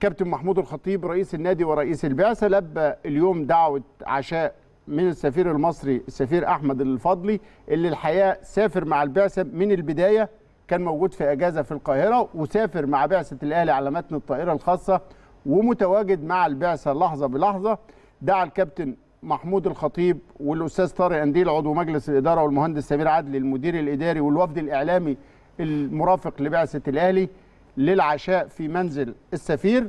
كابتن محمود الخطيب رئيس النادي ورئيس البعثه لبى اليوم دعوه عشاء من السفير المصري السفير احمد الفضلي اللي الحقيقه سافر مع البعثه من البدايه كان موجود في اجازه في القاهره وسافر مع بعثه الاهلي على متن الطائره الخاصه ومتواجد مع البعثه لحظه بلحظه دعا الكابتن محمود الخطيب والاستاذ طارق انديل عضو مجلس الاداره والمهندس سمير عدلي المدير الاداري والوفد الاعلامي المرافق لبعثه الاهلي للعشاء في منزل السفير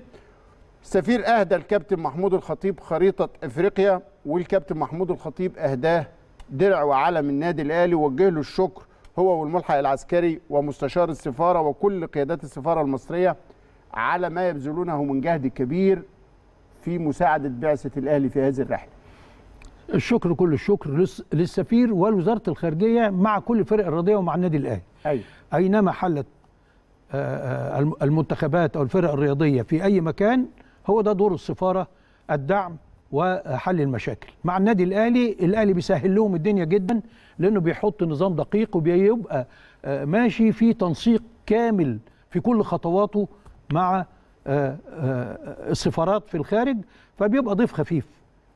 السفير أهدى الكابتن محمود الخطيب خريطة أفريقيا والكابتن محمود الخطيب أهداه درع وعلم النادي الأهلي ووجه له الشكر هو والملحق العسكري ومستشار السفارة وكل قيادات السفارة المصرية على ما يبذلونه من جهد كبير في مساعدة بعثة الأهلي في هذه الرحلة الشكر كل الشكر للسفير ولوزارة الخارجية مع كل فرق الرياضية ومع النادي الأهلي أي. أيوة. أينما حلت آه، آه، المنتخبات او الفرق الرياضيه في اي مكان هو ده دور السفاره الدعم وحل المشاكل مع النادي الاهلي الاهلي بيسهل لهم الدنيا جدا لانه بيحط نظام دقيق وبيبقى آه، ماشي في تنسيق كامل في كل خطواته مع السفارات في الخارج فبيبقى ضيف خفيف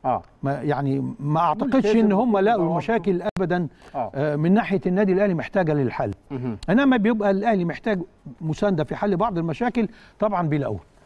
آه. ما يعني ما اعتقدش ان هم لقوا مشاكل ابدا آه. آه. من ناحيه النادي الاهلي محتاجه للحل انما بيبقى الاهلي محتاج مسانده في حل بعض المشاكل طبعا بيلاقوها